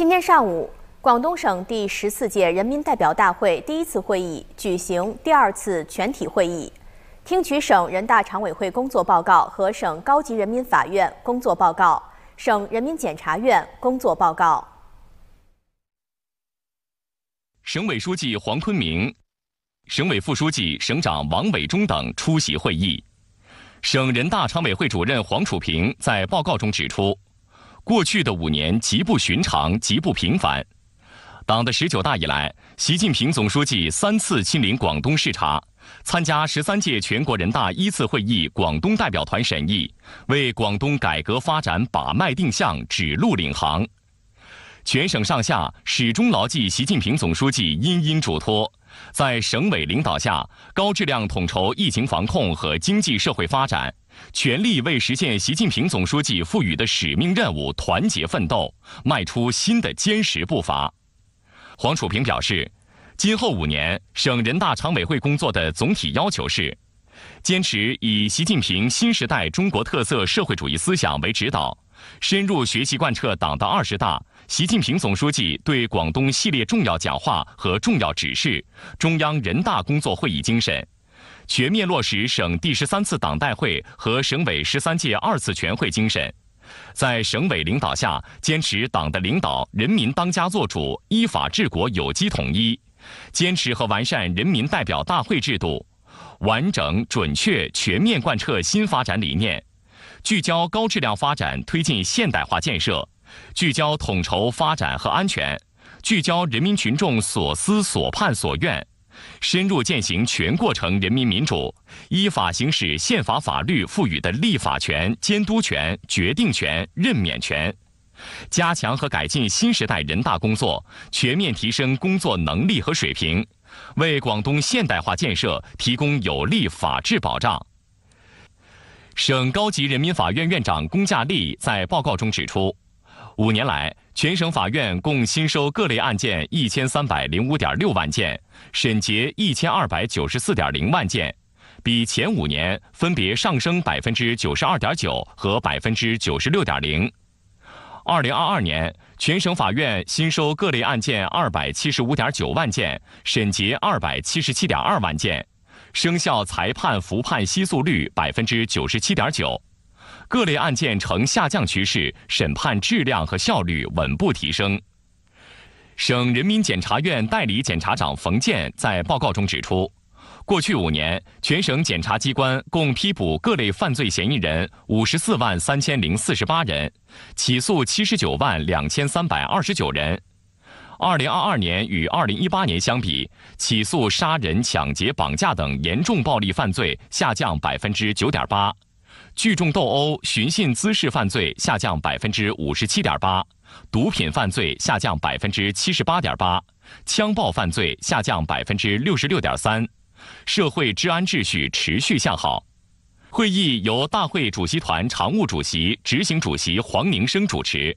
今天上午，广东省第十四届人民代表大会第一次会议举行第二次全体会议，听取省人大常委会工作报告和省高级人民法院工作报告、省人民检察院工作报告。省委书记黄坤明、省委副书记、省长王伟忠等出席会议。省人大常委会主任黄楚平在报告中指出。过去的五年极不寻常、极不平凡。党的十九大以来，习近平总书记三次亲临广东视察，参加十三届全国人大一次会议广东代表团审议，为广东改革发展把脉定向、指路领航。全省上下始终牢记习近平总书记殷殷嘱托。在省委领导下，高质量统筹疫情防控和经济社会发展，全力为实现习近平总书记赋予的使命任务团结奋斗，迈出新的坚实步伐。黄楚平表示，今后五年省人大常委会工作的总体要求是，坚持以习近平新时代中国特色社会主义思想为指导，深入学习贯彻党的二十大。习近平总书记对广东系列重要讲话和重要指示、中央人大工作会议精神，全面落实省第十三次党代会和省委十三届二次全会精神，在省委领导下，坚持党的领导、人民当家作主、依法治国有机统一，坚持和完善人民代表大会制度，完整、准确、全面贯彻新发展理念，聚焦高质量发展，推进现代化建设。聚焦统筹发展和安全，聚焦人民群众所思所盼所愿，深入践行全过程人民民主，依法行使宪法法律赋予的立法权、监督权、决定权、任免权，加强和改进新时代人大工作，全面提升工作能力和水平，为广东现代化建设提供有力法治保障。省高级人民法院院长龚家力在报告中指出。五年来，全省法院共新收各类案件一千三百零五点六万件，审结一千二百九十四点零万件，比前五年分别上升百分之九十二点九和百分之九十六点零。二零二二年，全省法院新收各类案件二百七十五点九万件，审结二百七十七点二万件，生效裁判服判息诉率百分之九十七点九。各类案件呈下降趋势，审判质量和效率稳步提升。省人民检察院代理检察长冯健在报告中指出，过去五年，全省检察机关共批捕各类犯罪嫌疑人五十四万三千零四十八人，起诉七十九万两千三百二十九人。二零二二年与二零一八年相比，起诉杀人、抢劫、绑架等严重暴力犯罪下降百分之九点八。聚众斗殴、寻衅滋事犯罪下降百分之五十七点八，毒品犯罪下降百分之七十八点八，枪爆犯罪下降百分之六十六点三，社会治安秩序持续向好。会议由大会主席团常务主席、执行主席黄宁生主持。